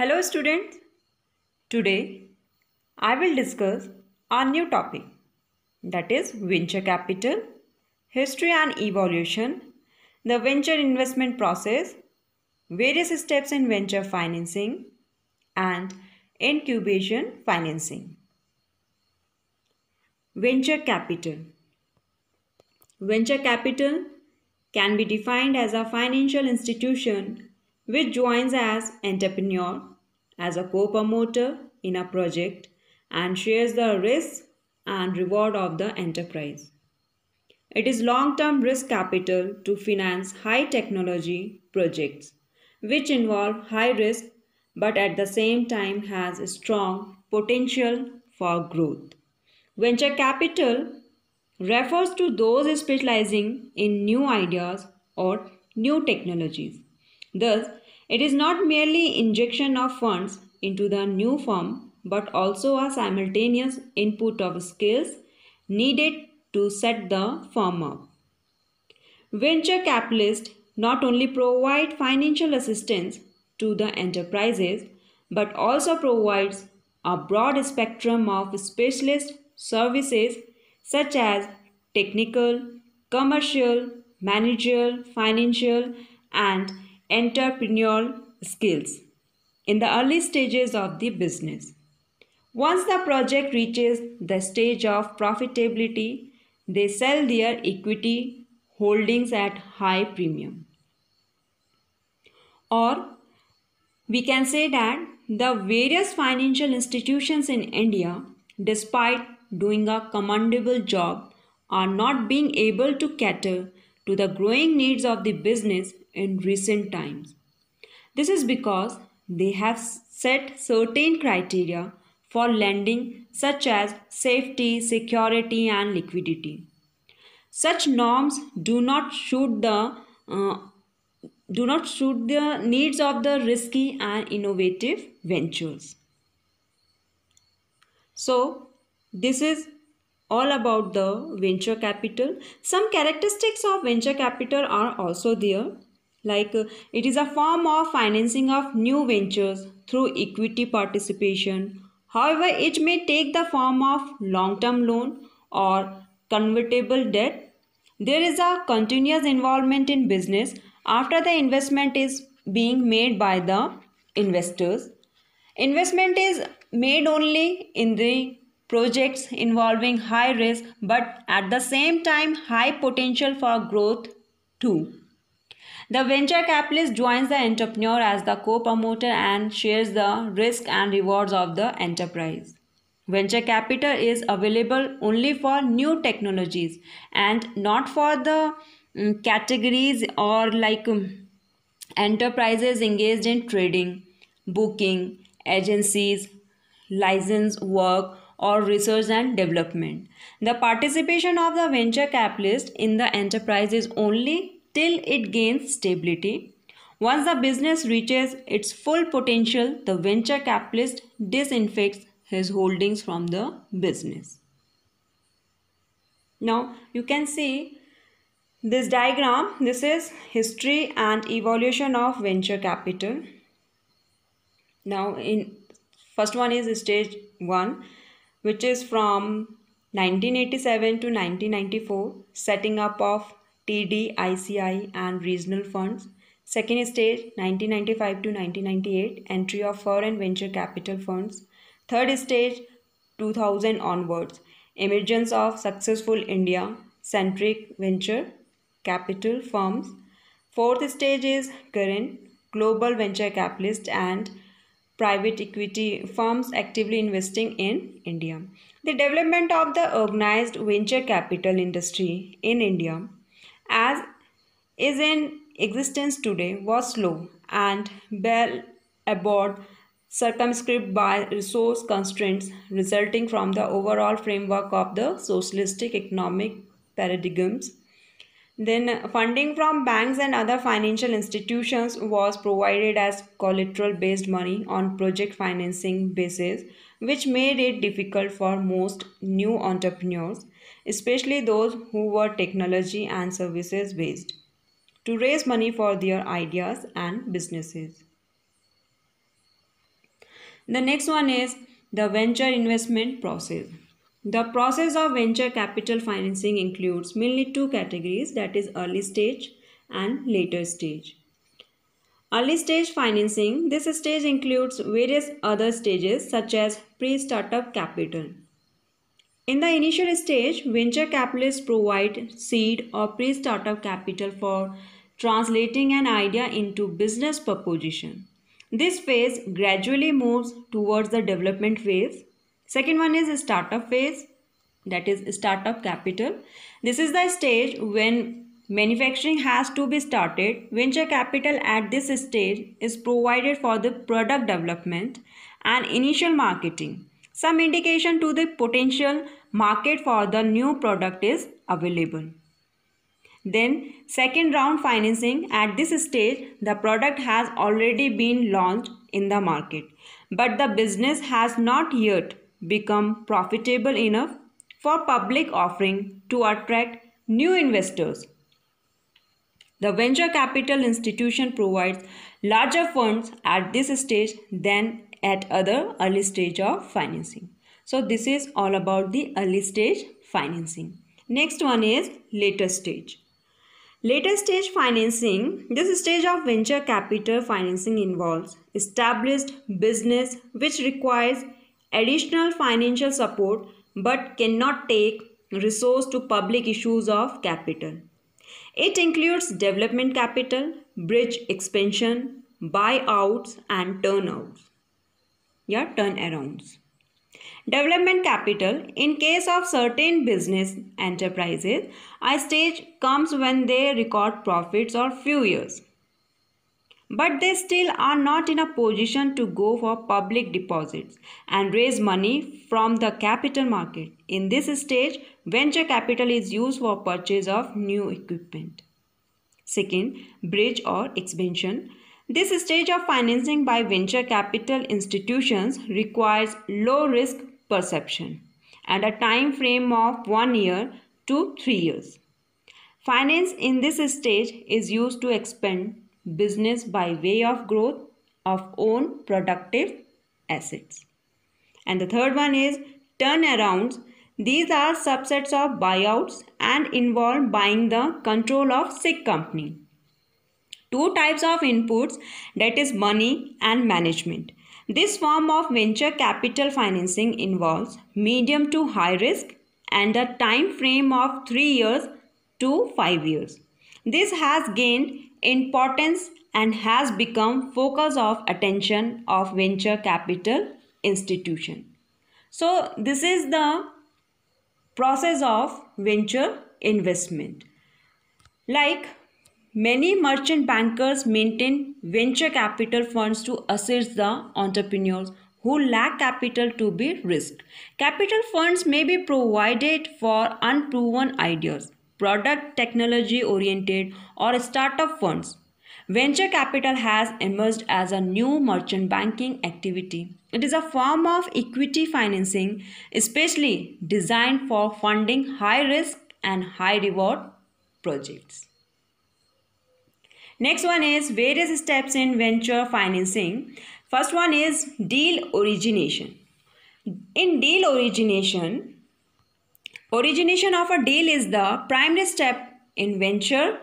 Hello students. Today I will discuss our new topic that is venture capital, history and evolution, the venture investment process, various steps in venture financing and incubation financing. Venture capital. Venture capital can be defined as a financial institution which joins as entrepreneur, as a co-promoter in a project and shares the risk and reward of the enterprise. It is long-term risk capital to finance high technology projects which involve high risk but at the same time has strong potential for growth. Venture capital refers to those specializing in new ideas or new technologies. Thus, it is not merely injection of funds into the new firm but also a simultaneous input of skills needed to set the firm up. Venture capitalists not only provide financial assistance to the enterprises but also provides a broad spectrum of specialist services such as technical, commercial, managerial, financial and entrepreneurial skills in the early stages of the business. Once the project reaches the stage of profitability, they sell their equity holdings at high premium. Or we can say that the various financial institutions in India, despite doing a commendable job, are not being able to cater to the growing needs of the business in recent times. This is because they have set certain criteria for lending such as safety, security and liquidity. Such norms do not suit the uh, do not suit the needs of the risky and innovative ventures. So this is all about the venture capital. Some characteristics of venture capital are also there like it is a form of financing of new ventures through equity participation. However, it may take the form of long-term loan or convertible debt. There is a continuous involvement in business after the investment is being made by the investors. Investment is made only in the projects involving high risk but at the same time high potential for growth too. The venture capitalist joins the entrepreneur as the co promoter and shares the risk and rewards of the enterprise. Venture capital is available only for new technologies and not for the um, categories or like um, enterprises engaged in trading, booking, agencies, license work, or research and development. The participation of the venture capitalist in the enterprise is only till it gains stability. Once the business reaches its full potential, the venture capitalist disinfects his holdings from the business. Now you can see this diagram. This is history and evolution of venture capital. Now in first one is stage 1 which is from 1987 to 1994 setting up of TDICI and regional funds. Second stage 1995 to 1998 entry of foreign venture capital funds. Third stage 2000 onwards emergence of successful India centric venture capital firms. Fourth stage is current global venture capitalist and private equity firms actively investing in India. The development of the organized venture capital industry in India, as is in existence today, was slow and bell aboard circumscribed by resource constraints resulting from the overall framework of the socialistic economic paradigms then funding from banks and other financial institutions was provided as collateral based money on project financing basis which made it difficult for most new entrepreneurs especially those who were technology and services based to raise money for their ideas and businesses. The next one is the venture investment process. The process of venture capital financing includes mainly two categories that is early stage and later stage. Early stage financing this stage includes various other stages such as pre-startup capital. In the initial stage, venture capitalists provide seed or pre-startup capital for translating an idea into business proposition. This phase gradually moves towards the development phase Second one is startup phase that is startup capital. This is the stage when manufacturing has to be started. Venture capital at this stage is provided for the product development and initial marketing. Some indication to the potential market for the new product is available. Then second round financing at this stage the product has already been launched in the market but the business has not yet become profitable enough for public offering to attract new investors. The venture capital institution provides larger funds at this stage than at other early stage of financing. So this is all about the early stage financing. Next one is later stage. Later stage financing, this stage of venture capital financing involves established business which requires additional financial support but cannot take resource to public issues of capital. It includes development capital, bridge expansion, buyouts and turnouts. Yeah, turnarounds. Development capital in case of certain business enterprises, a stage comes when they record profits or few years but they still are not in a position to go for public deposits and raise money from the capital market. In this stage, venture capital is used for purchase of new equipment. Second, bridge or expansion. This stage of financing by venture capital institutions requires low risk perception and a time frame of 1 year to 3 years. Finance in this stage is used to expand business by way of growth of own productive assets. And the third one is turnarounds. These are subsets of buyouts and involve buying the control of sick company. Two types of inputs that is money and management. This form of venture capital financing involves medium to high risk and a time frame of 3 years to 5 years. This has gained importance and has become focus of attention of venture capital institution. So this is the process of venture investment. Like many merchant bankers maintain venture capital funds to assist the entrepreneurs who lack capital to be risked. Capital funds may be provided for unproven ideas product technology oriented, or startup funds. Venture capital has emerged as a new merchant banking activity. It is a form of equity financing, especially designed for funding high risk and high reward projects. Next one is various steps in venture financing. First one is deal origination. In deal origination, Origination of a deal is the primary step in venture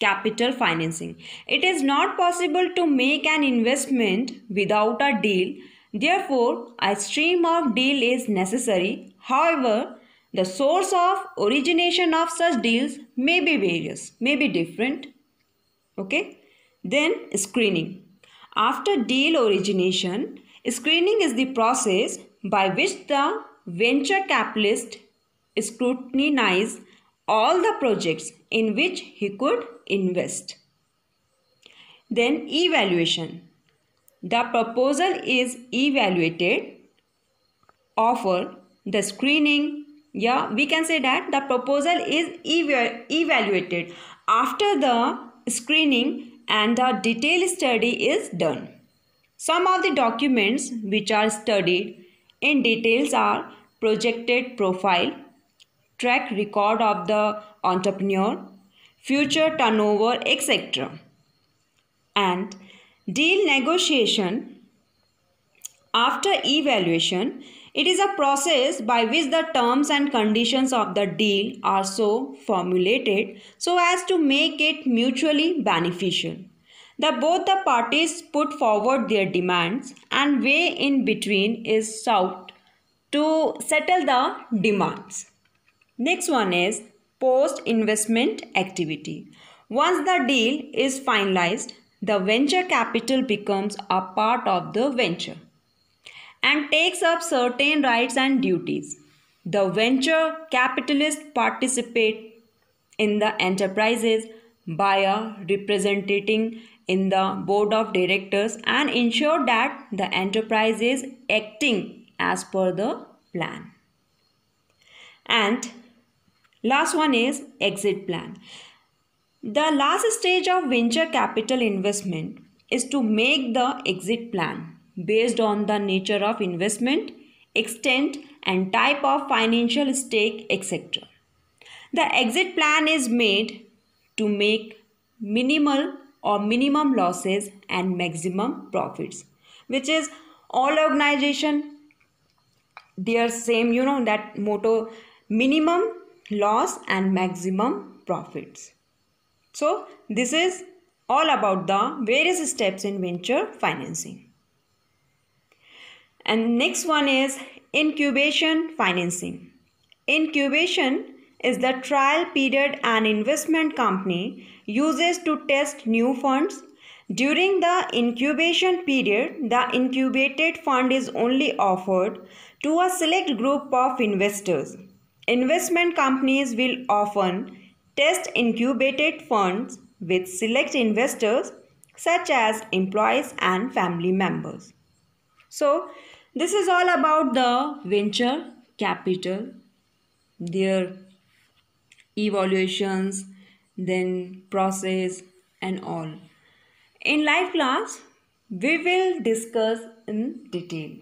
capital financing. It is not possible to make an investment without a deal. Therefore, a stream of deal is necessary. However, the source of origination of such deals may be various, may be different. Okay. Then screening. After deal origination, screening is the process by which the venture capitalist Scrutinize all the projects in which he could invest. Then evaluation. The proposal is evaluated offer the screening yeah we can say that the proposal is ev evaluated after the screening and the detailed study is done some of the documents which are studied in details are projected profile track record of the entrepreneur, future turnover, etc. And deal negotiation after evaluation, it is a process by which the terms and conditions of the deal are so formulated so as to make it mutually beneficial. The both the parties put forward their demands and way in between is sought to settle the demands. Next one is post investment activity. Once the deal is finalized, the venture capital becomes a part of the venture and takes up certain rights and duties. The venture capitalists participate in the enterprises by representing in the board of directors and ensure that the enterprise is acting as per the plan. And Last one is exit plan. The last stage of venture capital investment is to make the exit plan based on the nature of investment, extent, and type of financial stake, etc. The exit plan is made to make minimal or minimum losses and maximum profits, which is all organization their same you know that motto minimum loss and maximum profits. So this is all about the various steps in venture financing. And next one is incubation financing. Incubation is the trial period an investment company uses to test new funds. During the incubation period, the incubated fund is only offered to a select group of investors Investment companies will often test incubated funds with select investors such as employees and family members. So, this is all about the venture capital, their evaluations, then process, and all. In live class, we will discuss in detail.